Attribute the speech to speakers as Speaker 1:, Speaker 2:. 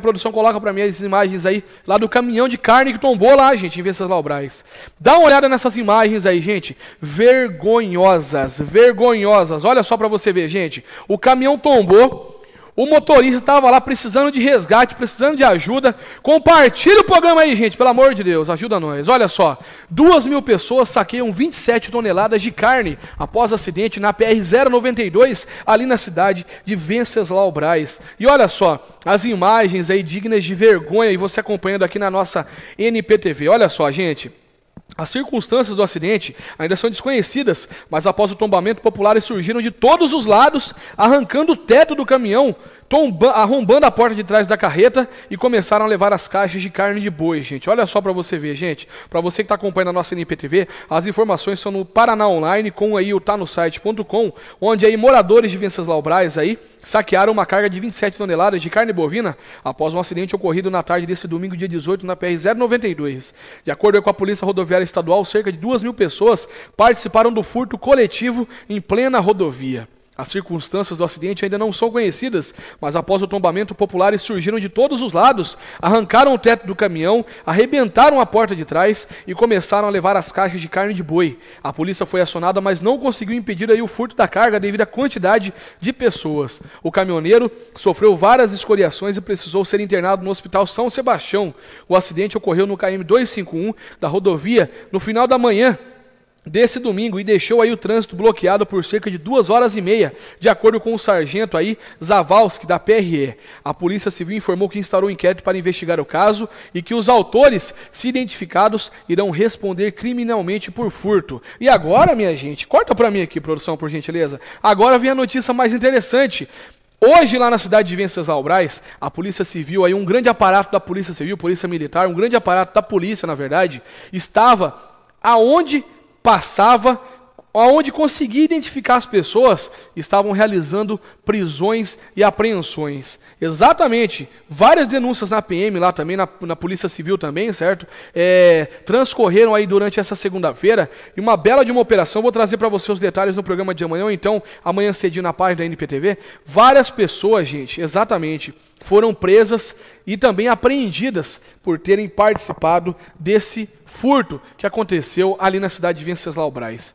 Speaker 1: produção coloca para mim as imagens aí lá do caminhão de carne que tombou lá, gente, em Venceslau Braz. Dá uma olhada nessas imagens aí, gente. Vergonhosas, vergonhosas. Olha só para você ver, gente. O caminhão tombou o motorista estava lá precisando de resgate, precisando de ajuda. Compartilhe o programa aí, gente, pelo amor de Deus, ajuda nós. Olha só, duas mil pessoas saqueiam 27 toneladas de carne após acidente na PR-092, ali na cidade de Venceslau Braz. E olha só, as imagens aí dignas de vergonha, e você acompanhando aqui na nossa NPTV. Olha só, gente. As circunstâncias do acidente ainda são desconhecidas, mas após o tombamento, populares surgiram de todos os lados, arrancando o teto do caminhão tomba, arrombando a porta de trás da carreta e começaram a levar as caixas de carne de boi, gente. Olha só para você ver, gente. Para você que está acompanhando a nossa NPTV, as informações são no Paraná Online, com aí o tá no site.com, onde aí moradores de Venceslau Braz aí saquearam uma carga de 27 toneladas de carne bovina após um acidente ocorrido na tarde desse domingo, dia 18, na PR-092. De acordo com a Polícia Rodoviária Estadual, cerca de 2 mil pessoas participaram do furto coletivo em plena rodovia. As circunstâncias do acidente ainda não são conhecidas, mas após o tombamento, populares surgiram de todos os lados, arrancaram o teto do caminhão, arrebentaram a porta de trás e começaram a levar as caixas de carne de boi. A polícia foi acionada, mas não conseguiu impedir aí o furto da carga devido à quantidade de pessoas. O caminhoneiro sofreu várias escoriações e precisou ser internado no Hospital São Sebastião. O acidente ocorreu no KM 251 da rodovia no final da manhã desse domingo e deixou aí o trânsito bloqueado por cerca de duas horas e meia, de acordo com o sargento aí Zavalski da PRE. A Polícia Civil informou que instaurou um inquérito para investigar o caso e que os autores, se identificados, irão responder criminalmente por furto. E agora, minha gente, corta para mim aqui, produção, por gentileza. Agora vem a notícia mais interessante. Hoje, lá na cidade de Venceslau Braz, a Polícia Civil, aí um grande aparato da Polícia Civil, Polícia Militar, um grande aparato da polícia, na verdade, estava aonde passava onde conseguia identificar as pessoas, estavam realizando prisões e apreensões. Exatamente, várias denúncias na PM lá também, na, na Polícia Civil também, certo? É, transcorreram aí durante essa segunda-feira e uma bela de uma operação, vou trazer para você os detalhes no programa de amanhã, ou então amanhã cedinho na página da NPTV. Várias pessoas, gente, exatamente, foram presas e também apreendidas por terem participado desse furto que aconteceu ali na cidade de Venceslau Braz.